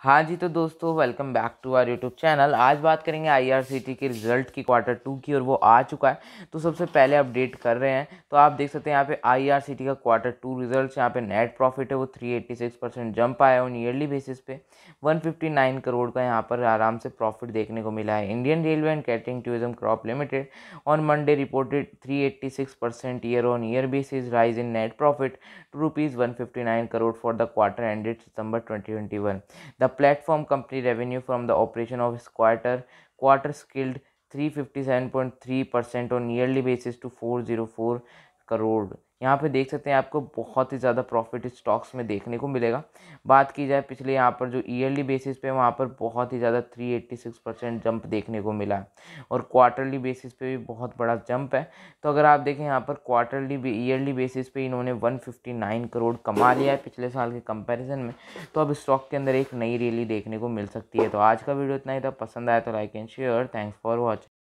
हाँ जी तो दोस्तों welcome back to our YouTube channel आज बात करेंगे आईआरसीटी के रिज़ल्ट की क्वार्टर टू की और वो आ चुका है तो सबसे पहले अपडेट कर रहे हैं तो आप देख सकते हैं यहाँ पे टी का क्वार्टर टू रिजल्ट्स यहाँ पे नेट प्रॉफिट है वो 386 परसेंट जंप आया है ईयरली बेसिस पे 159 करोड़ का यहाँ पर आराम से प्रॉफिट देखने को मिला है Indian Railway and Catering Tourism Corp Limited on Monday reported 386 percent year on year basis rise in net profit to rupees one crore for the quarter ended September twenty the platform company revenue from the operation of इस quarter percent on yearly basis to four zero four crore यहाँ पे देख सकते हैं आपको बहुत ही ज़्यादा profit stocks में देखने को मिलेगा बात की जाए पिछले यहाँ पर जो ईयरली बेसिस पे वहाँ पर बहुत ही ज़्यादा 386 परसेंट जंप देखने को मिला और क्वार्टरली बेसिस पे भी बहुत बड़ा जंप है तो अगर आप देखें यहाँ पर क्वार्टरली ईयरली बेसिस पे इन्होंने वन करोड़ कमा लिया है पिछले साल के कंपेरिजन में तो अब स्टॉक के अंदर एक नई रैली देखने को मिल सकती है तो आज का वीडियो इतना ही था पसंद आया तो like and share thanks for watching